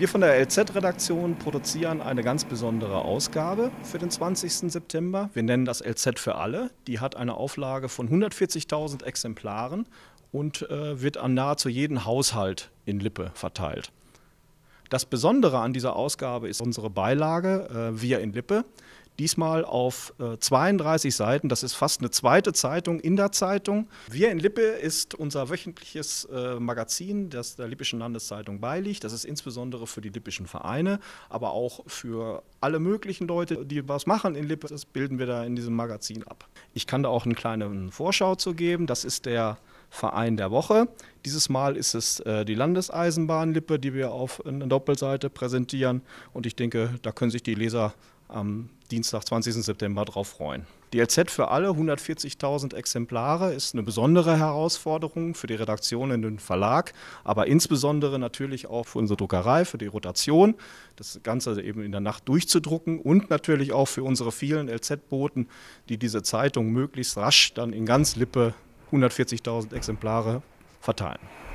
Wir von der LZ-Redaktion produzieren eine ganz besondere Ausgabe für den 20. September. Wir nennen das LZ für alle. Die hat eine Auflage von 140.000 Exemplaren und äh, wird an nahezu jeden Haushalt in Lippe verteilt. Das Besondere an dieser Ausgabe ist unsere Beilage äh, Wir in Lippe diesmal auf äh, 32 Seiten. Das ist fast eine zweite Zeitung in der Zeitung. Wir in Lippe ist unser wöchentliches äh, Magazin, das der Lippischen Landeszeitung beiliegt. Das ist insbesondere für die lippischen Vereine, aber auch für alle möglichen Leute, die was machen in Lippe. Das bilden wir da in diesem Magazin ab. Ich kann da auch eine kleine Vorschau zu geben. Das ist der Verein der Woche. Dieses Mal ist es äh, die Lippe, die wir auf äh, einer Doppelseite präsentieren. Und ich denke, da können sich die Leser am Dienstag, 20. September darauf freuen. Die LZ für alle, 140.000 Exemplare, ist eine besondere Herausforderung für die Redaktion in den Verlag, aber insbesondere natürlich auch für unsere Druckerei, für die Rotation, das Ganze eben in der Nacht durchzudrucken und natürlich auch für unsere vielen LZ-Boten, die diese Zeitung möglichst rasch dann in ganz Lippe 140.000 Exemplare verteilen.